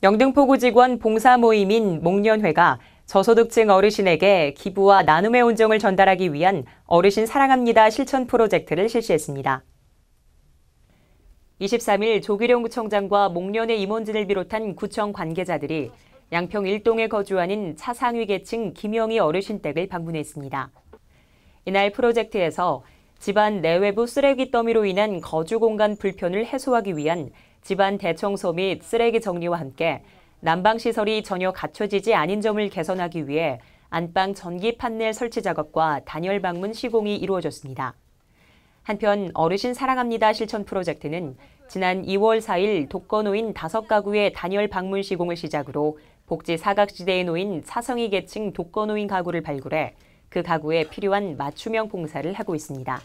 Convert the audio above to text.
영등포구 직원 봉사 모임인 목련회가 저소득층 어르신에게 기부와 나눔의 온정을 전달하기 위한 어르신 사랑합니다 실천 프로젝트를 실시했습니다. 23일 조기룡 구청장과 목련의 임원진을 비롯한 구청 관계자들이 양평 1동에 거주하는 차상위 계층 김영희 어르신 댁을 방문했습니다. 이날 프로젝트에서 집안 내외부 쓰레기 더미로 인한 거주 공간 불편을 해소하기 위한 집안 대청소 및 쓰레기 정리와 함께 난방시설이 전혀 갖춰지지 않은 점을 개선하기 위해 안방 전기 판넬 설치 작업과 단열 방문 시공이 이루어졌습니다. 한편 어르신 사랑합니다 실천 프로젝트는 지난 2월 4일 독거노인 5가구의 단열 방문 시공을 시작으로 복지 사각지대에 놓인 사성이 계층 독거노인 가구를 발굴해 그 가구에 필요한 맞춤형 봉사를 하고 있습니다.